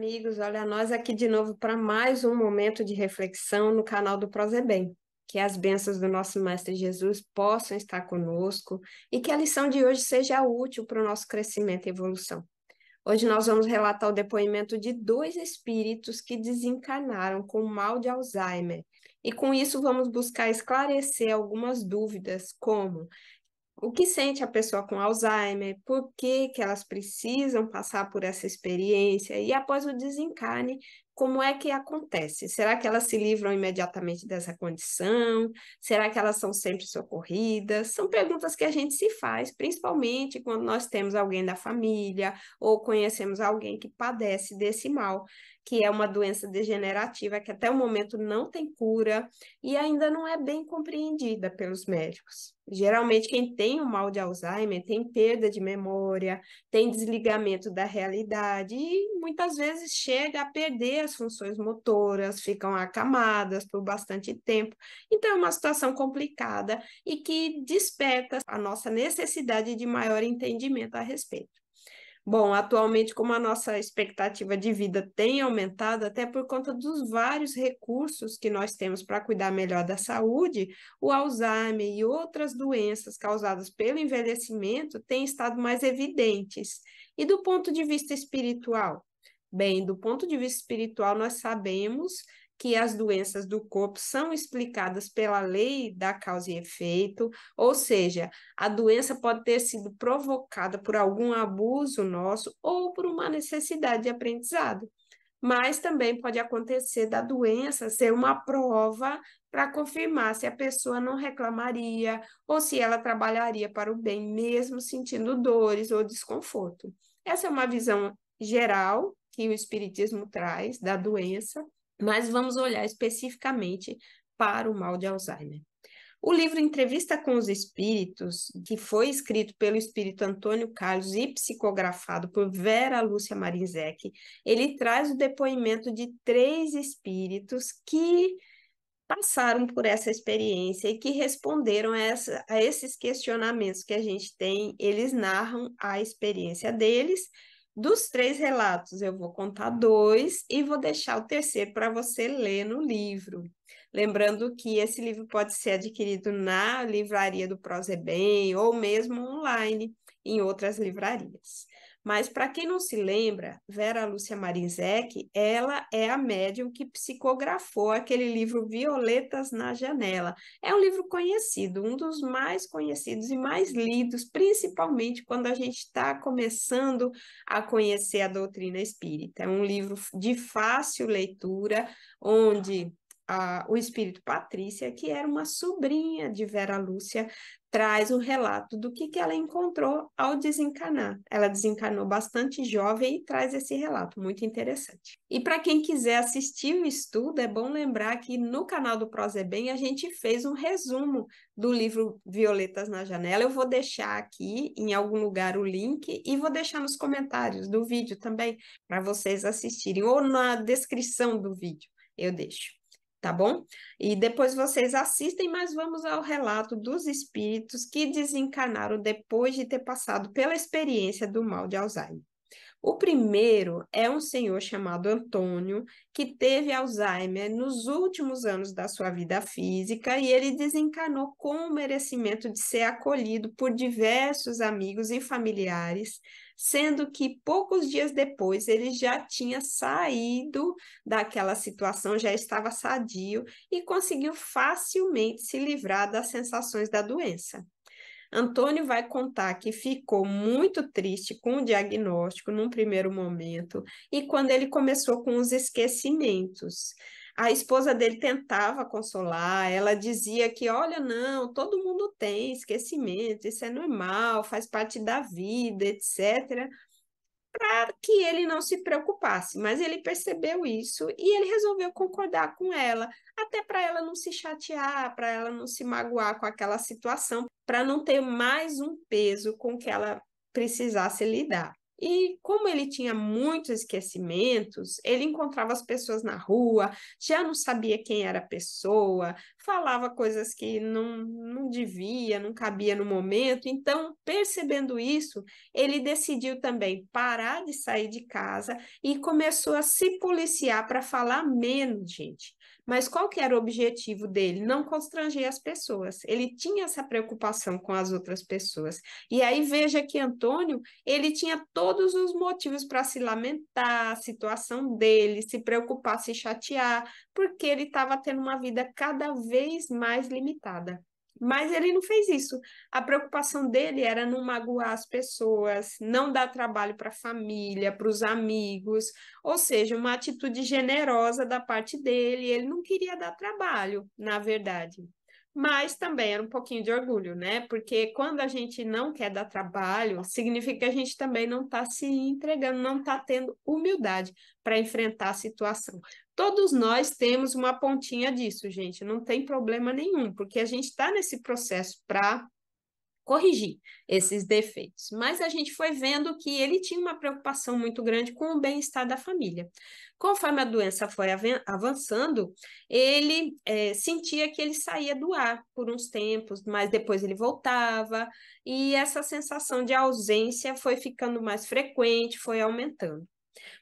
amigos. Olha, nós aqui de novo para mais um momento de reflexão no canal do Prozebem. É que as bênçãos do nosso Mestre Jesus possam estar conosco e que a lição de hoje seja útil para o nosso crescimento e evolução. Hoje nós vamos relatar o depoimento de dois espíritos que desencarnaram com mal de Alzheimer. E com isso vamos buscar esclarecer algumas dúvidas, como o que sente a pessoa com Alzheimer, por que, que elas precisam passar por essa experiência e após o desencarne, como é que acontece? Será que elas se livram imediatamente dessa condição? Será que elas são sempre socorridas? São perguntas que a gente se faz, principalmente quando nós temos alguém da família ou conhecemos alguém que padece desse mal que é uma doença degenerativa que até o momento não tem cura e ainda não é bem compreendida pelos médicos. Geralmente, quem tem o mal de Alzheimer tem perda de memória, tem desligamento da realidade e muitas vezes chega a perder as funções motoras, ficam acamadas por bastante tempo. Então, é uma situação complicada e que desperta a nossa necessidade de maior entendimento a respeito. Bom, atualmente, como a nossa expectativa de vida tem aumentado, até por conta dos vários recursos que nós temos para cuidar melhor da saúde, o Alzheimer e outras doenças causadas pelo envelhecimento têm estado mais evidentes. E do ponto de vista espiritual? Bem, do ponto de vista espiritual, nós sabemos que as doenças do corpo são explicadas pela lei da causa e efeito, ou seja, a doença pode ter sido provocada por algum abuso nosso ou por uma necessidade de aprendizado. Mas também pode acontecer da doença ser uma prova para confirmar se a pessoa não reclamaria ou se ela trabalharia para o bem, mesmo sentindo dores ou desconforto. Essa é uma visão geral que o Espiritismo traz da doença, mas vamos olhar especificamente para o mal de Alzheimer. O livro Entrevista com os Espíritos, que foi escrito pelo espírito Antônio Carlos e psicografado por Vera Lúcia Marinzec, ele traz o depoimento de três espíritos que passaram por essa experiência e que responderam a, essa, a esses questionamentos que a gente tem. Eles narram a experiência deles dos três relatos, eu vou contar dois e vou deixar o terceiro para você ler no livro. Lembrando que esse livro pode ser adquirido na livraria do Prozebem é ou mesmo online em outras livrarias. Mas para quem não se lembra, Vera Lúcia Marinzec, ela é a médium que psicografou aquele livro Violetas na Janela. É um livro conhecido, um dos mais conhecidos e mais lidos, principalmente quando a gente está começando a conhecer a doutrina espírita. É um livro de fácil leitura, onde a, o espírito Patrícia, que era uma sobrinha de Vera Lúcia, traz o um relato do que, que ela encontrou ao desencanar. Ela desencarnou bastante jovem e traz esse relato, muito interessante. E para quem quiser assistir o estudo, é bom lembrar que no canal do é bem a gente fez um resumo do livro Violetas na Janela. Eu vou deixar aqui em algum lugar o link e vou deixar nos comentários do vídeo também para vocês assistirem ou na descrição do vídeo. Eu deixo tá bom? E depois vocês assistem, mas vamos ao relato dos espíritos que desencarnaram depois de ter passado pela experiência do mal de Alzheimer. O primeiro é um senhor chamado Antônio, que teve Alzheimer nos últimos anos da sua vida física e ele desencarnou com o merecimento de ser acolhido por diversos amigos e familiares sendo que poucos dias depois ele já tinha saído daquela situação, já estava sadio e conseguiu facilmente se livrar das sensações da doença. Antônio vai contar que ficou muito triste com o diagnóstico num primeiro momento e quando ele começou com os esquecimentos a esposa dele tentava consolar, ela dizia que, olha, não, todo mundo tem esquecimento, isso é normal, faz parte da vida, etc. Para que ele não se preocupasse, mas ele percebeu isso e ele resolveu concordar com ela, até para ela não se chatear, para ela não se magoar com aquela situação, para não ter mais um peso com que ela precisasse lidar. E como ele tinha muitos esquecimentos, ele encontrava as pessoas na rua, já não sabia quem era a pessoa, falava coisas que não, não devia, não cabia no momento. Então, percebendo isso, ele decidiu também parar de sair de casa e começou a se policiar para falar menos, gente. Mas qual que era o objetivo dele? Não constranger as pessoas. Ele tinha essa preocupação com as outras pessoas. E aí veja que Antônio, ele tinha todos os motivos para se lamentar, a situação dele, se preocupar, se chatear, porque ele estava tendo uma vida cada vez mais limitada. Mas ele não fez isso. A preocupação dele era não magoar as pessoas, não dar trabalho para a família, para os amigos, ou seja, uma atitude generosa da parte dele. Ele não queria dar trabalho, na verdade. Mas também era um pouquinho de orgulho, né? Porque quando a gente não quer dar trabalho, significa que a gente também não está se entregando, não está tendo humildade para enfrentar a situação. Todos nós temos uma pontinha disso, gente, não tem problema nenhum, porque a gente está nesse processo para corrigir esses defeitos. Mas a gente foi vendo que ele tinha uma preocupação muito grande com o bem-estar da família. Conforme a doença foi avançando, ele é, sentia que ele saía do ar por uns tempos, mas depois ele voltava, e essa sensação de ausência foi ficando mais frequente, foi aumentando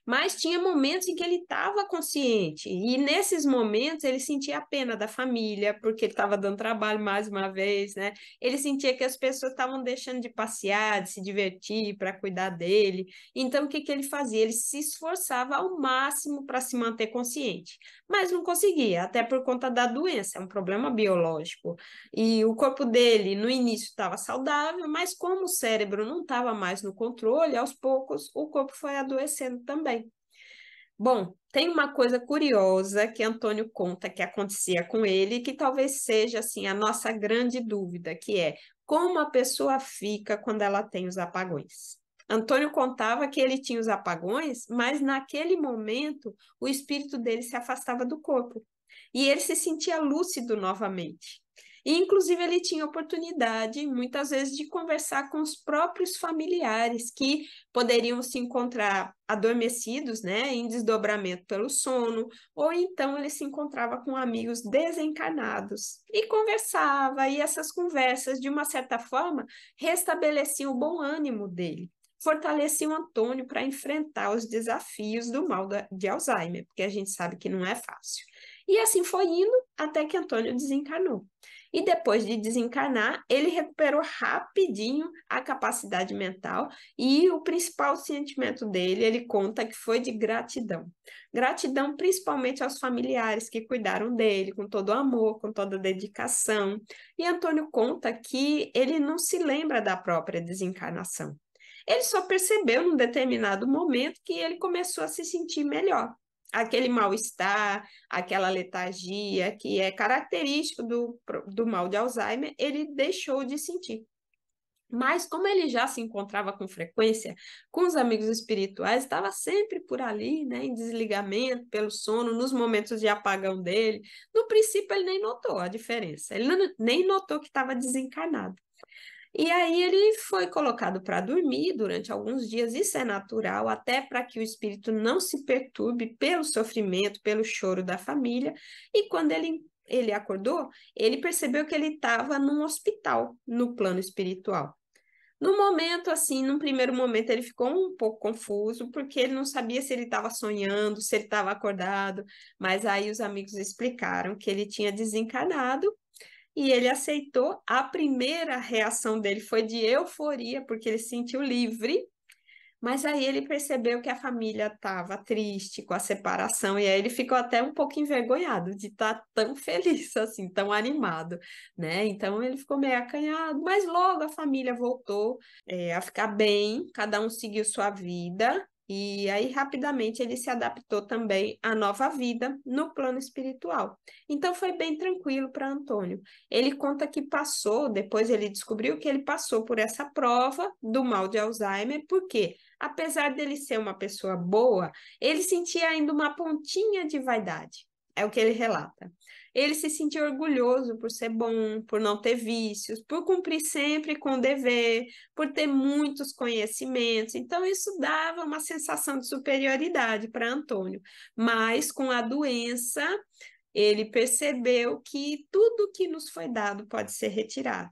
mas tinha momentos em que ele estava consciente, e nesses momentos ele sentia a pena da família, porque ele estava dando trabalho mais uma vez, né? Ele sentia que as pessoas estavam deixando de passear, de se divertir para cuidar dele. Então, o que, que ele fazia? Ele se esforçava ao máximo para se manter consciente, mas não conseguia, até por conta da doença, é um problema biológico. E o corpo dele, no início, estava saudável, mas como o cérebro não estava mais no controle, aos poucos o corpo foi adoecendo também. Bom, tem uma coisa curiosa que Antônio conta que acontecia com ele, que talvez seja assim a nossa grande dúvida, que é como a pessoa fica quando ela tem os apagões. Antônio contava que ele tinha os apagões, mas naquele momento o espírito dele se afastava do corpo e ele se sentia lúcido novamente. E, inclusive, ele tinha oportunidade, muitas vezes, de conversar com os próprios familiares que poderiam se encontrar adormecidos, né, em desdobramento pelo sono, ou então ele se encontrava com amigos desencarnados e conversava, e essas conversas, de uma certa forma, restabeleciam o bom ânimo dele fortaleciam Antônio para enfrentar os desafios do mal de Alzheimer, porque a gente sabe que não é fácil. E assim foi indo até que Antônio desencarnou e depois de desencarnar, ele recuperou rapidinho a capacidade mental e o principal sentimento dele, ele conta que foi de gratidão. Gratidão principalmente aos familiares que cuidaram dele com todo amor, com toda dedicação. E Antônio conta que ele não se lembra da própria desencarnação. Ele só percebeu num determinado momento que ele começou a se sentir melhor aquele mal-estar, aquela letargia que é característico do, do mal de Alzheimer, ele deixou de sentir. Mas, como ele já se encontrava com frequência com os amigos espirituais, estava sempre por ali, né, em desligamento, pelo sono, nos momentos de apagão dele. No princípio, ele nem notou a diferença, ele não, nem notou que estava desencarnado. E aí ele foi colocado para dormir durante alguns dias, isso é natural, até para que o espírito não se perturbe pelo sofrimento, pelo choro da família. E quando ele, ele acordou, ele percebeu que ele estava num hospital, no plano espiritual. No momento, assim, num primeiro momento, ele ficou um pouco confuso, porque ele não sabia se ele estava sonhando, se ele estava acordado, mas aí os amigos explicaram que ele tinha desencarnado e ele aceitou. A primeira reação dele foi de euforia, porque ele se sentiu livre, mas aí ele percebeu que a família estava triste com a separação, e aí ele ficou até um pouco envergonhado de estar tá tão feliz assim, tão animado, né? Então ele ficou meio acanhado, mas logo a família voltou é, a ficar bem, cada um seguiu sua vida, e aí, rapidamente, ele se adaptou também à nova vida no plano espiritual. Então, foi bem tranquilo para Antônio. Ele conta que passou, depois ele descobriu que ele passou por essa prova do mal de Alzheimer, porque, apesar dele ser uma pessoa boa, ele sentia ainda uma pontinha de vaidade. É o que ele relata. Ele se sentia orgulhoso por ser bom, por não ter vícios, por cumprir sempre com o dever, por ter muitos conhecimentos. Então, isso dava uma sensação de superioridade para Antônio. Mas, com a doença, ele percebeu que tudo que nos foi dado pode ser retirado.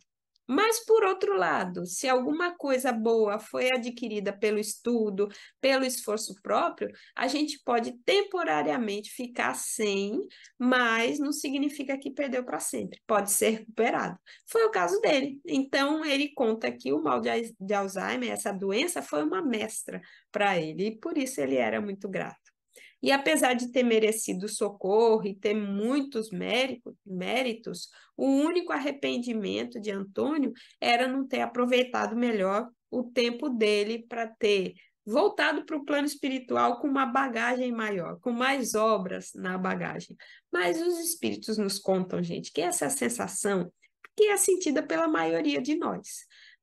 Mas, por outro lado, se alguma coisa boa foi adquirida pelo estudo, pelo esforço próprio, a gente pode temporariamente ficar sem, mas não significa que perdeu para sempre, pode ser recuperado. Foi o caso dele. Então, ele conta que o mal de Alzheimer, essa doença, foi uma mestra para ele, e por isso ele era muito grato. E apesar de ter merecido socorro e ter muitos méritos, o único arrependimento de Antônio era não ter aproveitado melhor o tempo dele para ter voltado para o plano espiritual com uma bagagem maior, com mais obras na bagagem. Mas os espíritos nos contam, gente, que essa é a sensação que é sentida pela maioria de nós.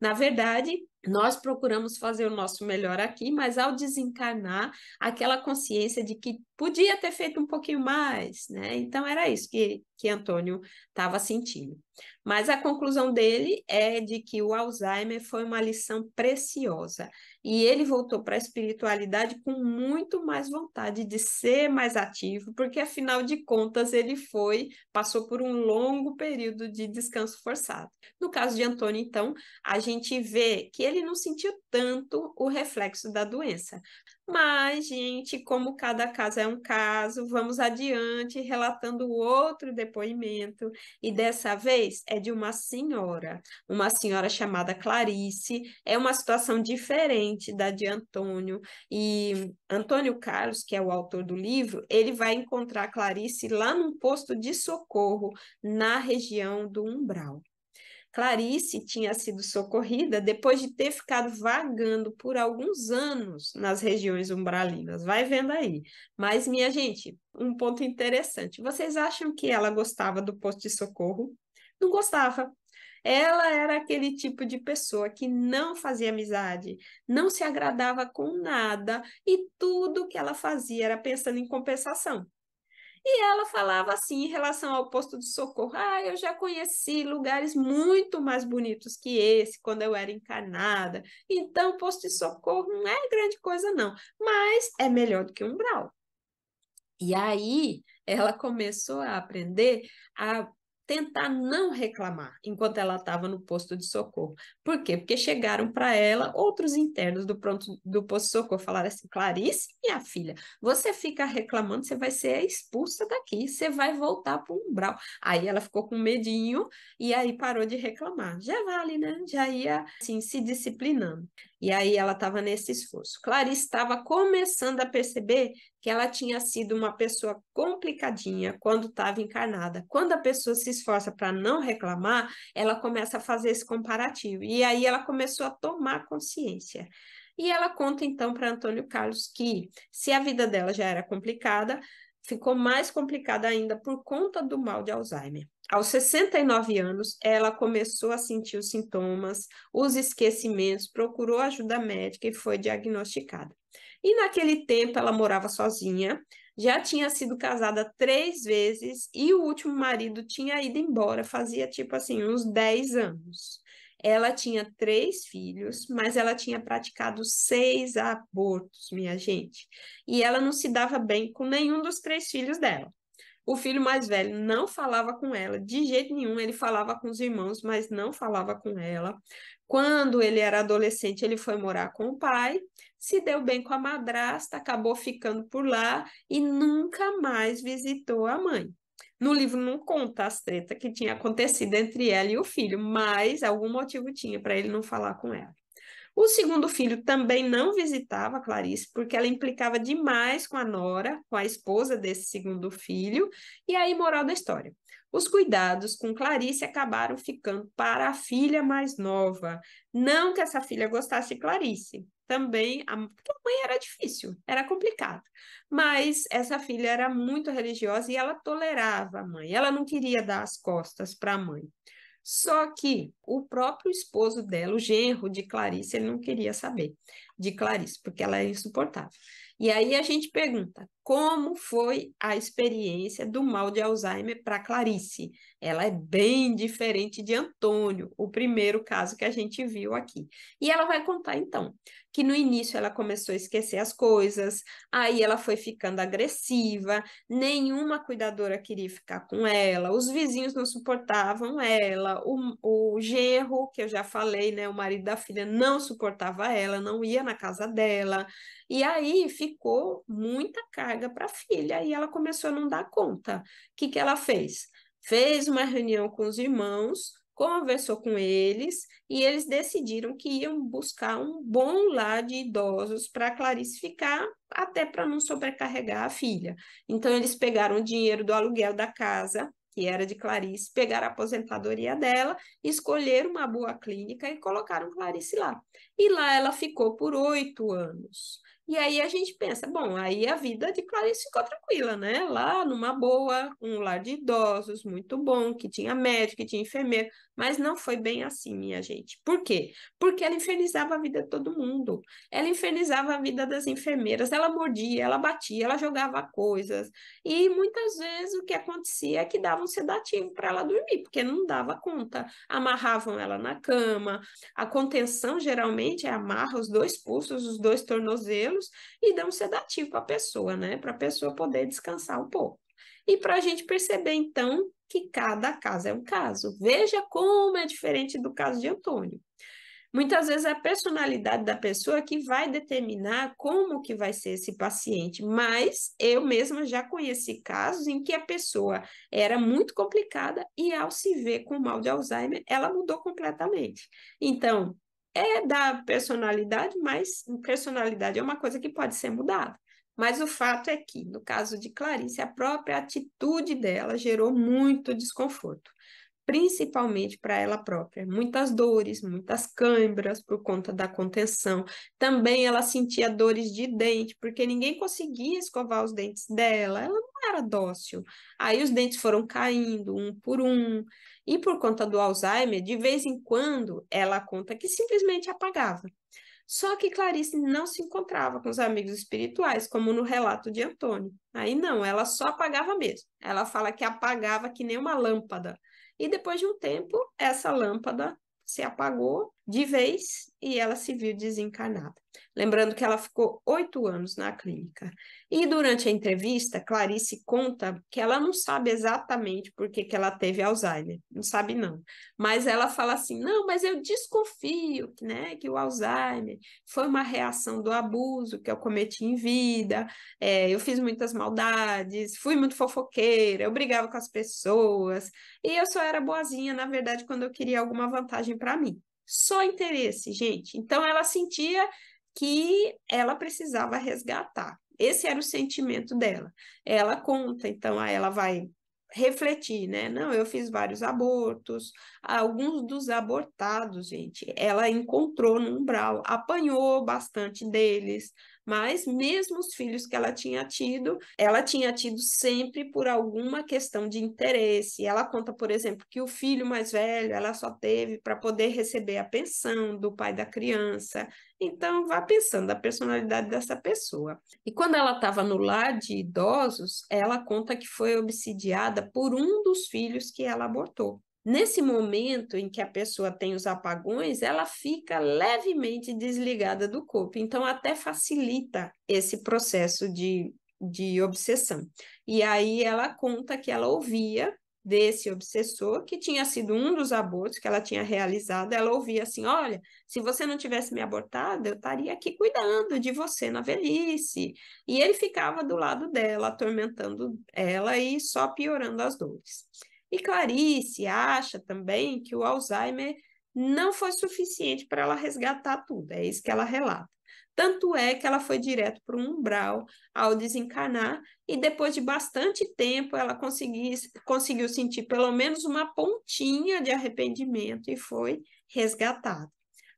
Na verdade, nós procuramos fazer o nosso melhor aqui, mas ao desencarnar, aquela consciência de que podia ter feito um pouquinho mais, né? Então era isso que, que Antônio estava sentindo. Mas a conclusão dele é de que o Alzheimer foi uma lição preciosa e ele voltou para a espiritualidade com muito mais vontade de ser mais ativo, porque afinal de contas ele foi, passou por um longo período de descanso forçado. No caso de Antônio, então, a gente vê que ele não sentiu tanto o reflexo da doença. Mas, gente, como cada caso é um caso, vamos adiante relatando outro depoimento. E dessa vez é de uma senhora, uma senhora chamada Clarice. É uma situação diferente da de Antônio. E Antônio Carlos, que é o autor do livro, ele vai encontrar Clarice lá num posto de socorro, na região do Umbral. Clarice tinha sido socorrida depois de ter ficado vagando por alguns anos nas regiões umbralinas. Vai vendo aí. Mas, minha gente, um ponto interessante. Vocês acham que ela gostava do posto de socorro? Não gostava. Ela era aquele tipo de pessoa que não fazia amizade, não se agradava com nada e tudo que ela fazia era pensando em compensação. E ela falava assim em relação ao posto de socorro: ah, eu já conheci lugares muito mais bonitos que esse quando eu era encarnada. Então, posto de socorro não é grande coisa, não, mas é melhor do que um brau. E aí ela começou a aprender a tentar não reclamar enquanto ela estava no posto de socorro. Por quê? Porque chegaram para ela outros internos do pronto do posto de socorro falaram assim: Clarice, minha filha, você fica reclamando, você vai ser expulsa daqui, você vai voltar para o umbral. Aí ela ficou com medinho e aí parou de reclamar. Já vale, né? Já ia assim se disciplinando. E aí ela estava nesse esforço. Clarice estava começando a perceber que ela tinha sido uma pessoa complicadinha quando estava encarnada. Quando a pessoa se esforça para não reclamar, ela começa a fazer esse comparativo. E aí ela começou a tomar consciência. E ela conta então para Antônio Carlos que, se a vida dela já era complicada, ficou mais complicada ainda por conta do mal de Alzheimer. Aos 69 anos, ela começou a sentir os sintomas, os esquecimentos, procurou ajuda médica e foi diagnosticada. E naquele tempo ela morava sozinha, já tinha sido casada três vezes e o último marido tinha ido embora, fazia tipo assim, uns 10 anos. Ela tinha três filhos, mas ela tinha praticado seis abortos, minha gente. E ela não se dava bem com nenhum dos três filhos dela. O filho mais velho não falava com ela de jeito nenhum, ele falava com os irmãos, mas não falava com ela. Quando ele era adolescente, ele foi morar com o pai, se deu bem com a madrasta, acabou ficando por lá e nunca mais visitou a mãe. No livro não conta as treta que tinha acontecido entre ela e o filho, mas algum motivo tinha para ele não falar com ela. O segundo filho também não visitava Clarice, porque ela implicava demais com a Nora, com a esposa desse segundo filho. E aí, moral da história: os cuidados com Clarice acabaram ficando para a filha mais nova. Não que essa filha gostasse de Clarice, também, a, porque a mãe era difícil, era complicado. Mas essa filha era muito religiosa e ela tolerava a mãe, ela não queria dar as costas para a mãe. Só que o próprio esposo dela, o genro de Clarice, ele não queria saber de Clarice, porque ela é insuportável. E aí a gente pergunta: como foi a experiência do mal de Alzheimer para Clarice. Ela é bem diferente de Antônio, o primeiro caso que a gente viu aqui. E ela vai contar então que no início ela começou a esquecer as coisas, aí ela foi ficando agressiva, nenhuma cuidadora queria ficar com ela, os vizinhos não suportavam ela, o, o genro, que eu já falei, né, o marido da filha, não suportava ela, não ia na casa dela, e aí ficou muita carga carga para a filha e ela começou a não dar conta. O que, que ela fez? Fez uma reunião com os irmãos, conversou com eles e eles decidiram que iam buscar um bom lar de idosos para clarificar, até para não sobrecarregar a filha. Então, eles pegaram o dinheiro do aluguel da casa, que era de Clarice, pegaram a aposentadoria dela, escolheram uma boa clínica e colocaram Clarice lá. E lá ela ficou por oito anos. E aí a gente pensa, bom, aí a vida de Clarice ficou tranquila, né? Lá numa boa, um lar de idosos muito bom, que tinha médico, que tinha enfermeiro, mas não foi bem assim, minha gente. Por quê? Porque ela infernizava a vida de todo mundo. Ela infernizava a vida das enfermeiras, ela mordia, ela batia, ela jogava coisas. E muitas vezes o que acontecia é que davam um sedativo para ela dormir, porque não dava conta. Amarravam ela na cama. A contenção geralmente geralmente é amarra os dois pulsos, os dois tornozelos e dá um sedativo para a pessoa, né? Para a pessoa poder descansar um pouco. E para a gente perceber, então, que cada caso é um caso. Veja como é diferente do caso de Antônio. Muitas vezes é a personalidade da pessoa que vai determinar como que vai ser esse paciente, mas eu mesma já conheci casos em que a pessoa era muito complicada e ao se ver com mal de Alzheimer, ela mudou completamente. Então, é da personalidade, mas personalidade é uma coisa que pode ser mudada. Mas o fato é que, no caso de Clarice, a própria atitude dela gerou muito desconforto principalmente para ela própria. Muitas dores, muitas câimbras por conta da contenção. Também ela sentia dores de dente, porque ninguém conseguia escovar os dentes dela, ela não era dócil. Aí os dentes foram caindo um por um. E por conta do Alzheimer, de vez em quando, ela conta que simplesmente apagava. Só que Clarice não se encontrava com os amigos espirituais, como no relato de Antônio. Aí não, ela só apagava mesmo. Ela fala que apagava que nem uma lâmpada e depois de um tempo, essa lâmpada se apagou de vez e ela se viu desencarnada. Lembrando que ela ficou oito anos na clínica. E durante a entrevista, Clarice conta que ela não sabe exatamente por que, que ela teve Alzheimer, não sabe não. Mas ela fala assim: não, mas eu desconfio né, que o Alzheimer foi uma reação do abuso que eu cometi em vida, é, eu fiz muitas maldades, fui muito fofoqueira, eu brigava com as pessoas, e eu só era boazinha, na verdade, quando eu queria alguma vantagem para mim. Só interesse, gente. Então ela sentia que ela precisava resgatar. Esse era o sentimento dela. Ela conta, então aí ela vai refletir, né? Não, eu fiz vários abortos, alguns dos abortados, gente, ela encontrou no umbral, apanhou bastante deles, mas mesmo os filhos que ela tinha tido, ela tinha tido sempre por alguma questão de interesse. Ela conta, por exemplo, que o filho mais velho ela só teve para poder receber a pensão do pai da criança. Então, vá pensando a personalidade dessa pessoa. E quando ela estava no lar de idosos, ela conta que foi obsidiada por um dos filhos que ela abortou. Nesse momento em que a pessoa tem os apagões, ela fica levemente desligada do corpo, então até facilita esse processo de, de obsessão. E aí ela conta que ela ouvia desse obsessor, que tinha sido um dos abortos que ela tinha realizado, ela ouvia assim: olha, se você não tivesse me abortado, eu estaria aqui cuidando de você na velhice. E ele ficava do lado dela, atormentando ela e só piorando as dores. E Clarice acha também que o Alzheimer não foi suficiente para ela resgatar tudo, é isso que ela relata. Tanto é que ela foi direto para o umbral ao desencarnar, e depois de bastante tempo ela conseguiu, conseguiu sentir pelo menos uma pontinha de arrependimento e foi resgatada.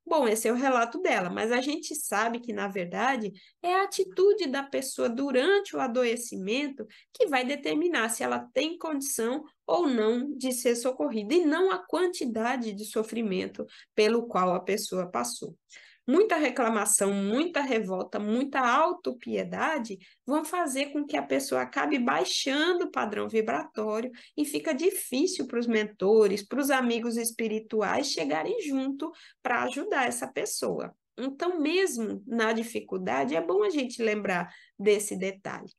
Bom, esse é o relato dela, mas a gente sabe que, na verdade, é a atitude da pessoa durante o adoecimento que vai determinar se ela tem condição ou não de ser socorrida, e não a quantidade de sofrimento pelo qual a pessoa passou muita reclamação, muita revolta, muita autopiedade vão fazer com que a pessoa acabe baixando o padrão vibratório e fica difícil para os mentores, para os amigos espirituais chegarem junto para ajudar essa pessoa. Então, mesmo na dificuldade, é bom a gente lembrar desse detalhe.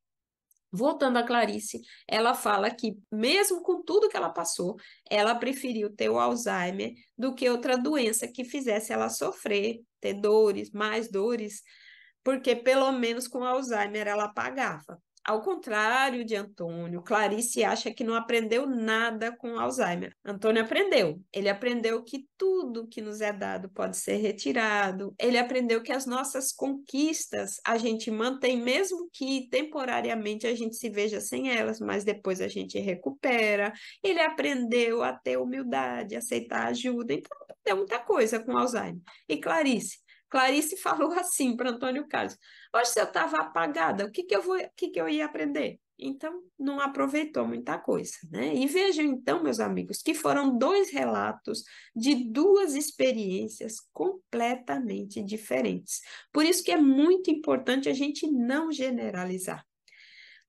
Voltando a Clarice, ela fala que, mesmo com tudo que ela passou, ela preferiu ter o Alzheimer do que outra doença que fizesse ela sofrer, ter dores, mais dores, porque pelo menos com Alzheimer ela pagava. Ao contrário de Antônio, Clarice acha que não aprendeu nada com Alzheimer. Antônio aprendeu. Ele aprendeu que tudo que nos é dado pode ser retirado. Ele aprendeu que as nossas conquistas a gente mantém, mesmo que temporariamente a gente se veja sem elas, mas depois a gente recupera. Ele aprendeu a ter humildade, aceitar ajuda. Então, aprendeu muita coisa com Alzheimer. E Clarice? Clarice falou assim para Antônio Carlos: Poxa, se eu estava apagada, o que, que, eu vou, o que, que eu ia aprender? Então, não aproveitou muita coisa, né? E vejam então, meus amigos, que foram dois relatos de duas experiências completamente diferentes. Por isso que é muito importante a gente não generalizar.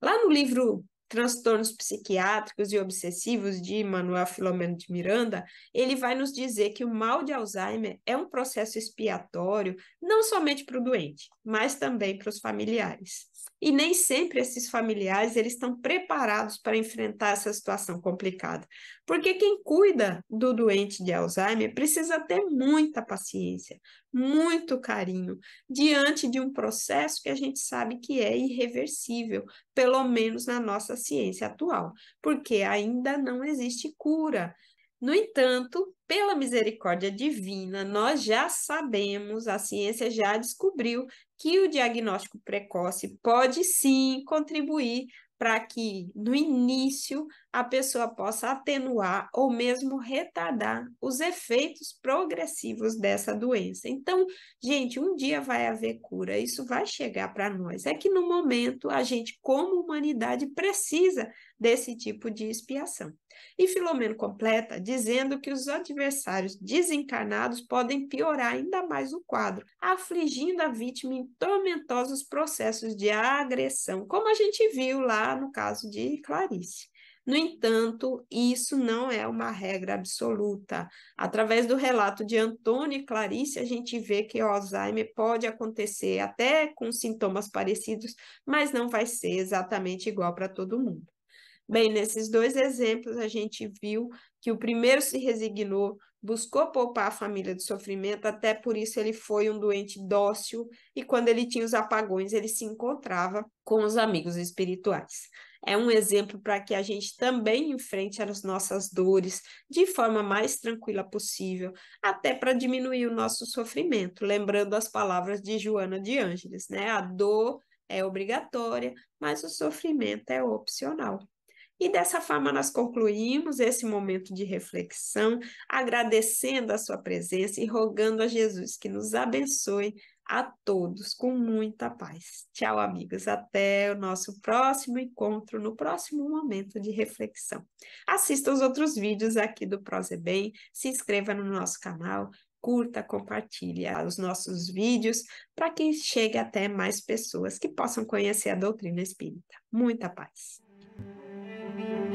Lá no livro transtornos psiquiátricos e obsessivos de Manuel Filomeno de Miranda, ele vai nos dizer que o mal de Alzheimer é um processo expiatório não somente para o doente, mas também para os familiares. E nem sempre esses familiares eles estão preparados para enfrentar essa situação complicada. Porque quem cuida do doente de Alzheimer precisa ter muita paciência, muito carinho, diante de um processo que a gente sabe que é irreversível, pelo menos na nossa ciência atual, porque ainda não existe cura. No entanto, pela misericórdia divina, nós já sabemos, a ciência já descobriu que o diagnóstico precoce pode sim contribuir para que no início a pessoa possa atenuar ou mesmo retardar os efeitos progressivos dessa doença. Então, gente, um dia vai haver cura, isso vai chegar para nós. É que no momento a gente, como humanidade, precisa desse tipo de expiação. E Filomeno completa dizendo que os adversários desencarnados podem piorar ainda mais o quadro, afligindo a vítima em tormentosos processos de agressão, como a gente viu lá no caso de Clarice. No entanto, isso não é uma regra absoluta. Através do relato de Antônio e Clarice, a gente vê que o Alzheimer pode acontecer até com sintomas parecidos, mas não vai ser exatamente igual para todo mundo. Bem, nesses dois exemplos, a gente viu que o primeiro se resignou, buscou poupar a família do sofrimento, até por isso ele foi um doente dócil e quando ele tinha os apagões, ele se encontrava com os amigos espirituais. É um exemplo para que a gente também enfrente as nossas dores de forma mais tranquila possível, até para diminuir o nosso sofrimento, lembrando as palavras de Joana de Ângeles, né? A dor é obrigatória, mas o sofrimento é opcional. E dessa forma nós concluímos esse momento de reflexão, agradecendo a sua presença e rogando a Jesus que nos abençoe a todos com muita paz. Tchau, amigos. Até o nosso próximo encontro, no próximo momento de reflexão. Assista os outros vídeos aqui do bem, se inscreva no nosso canal, curta, compartilhe os nossos vídeos para que chegue até mais pessoas que possam conhecer a doutrina espírita. Muita paz. Thank you.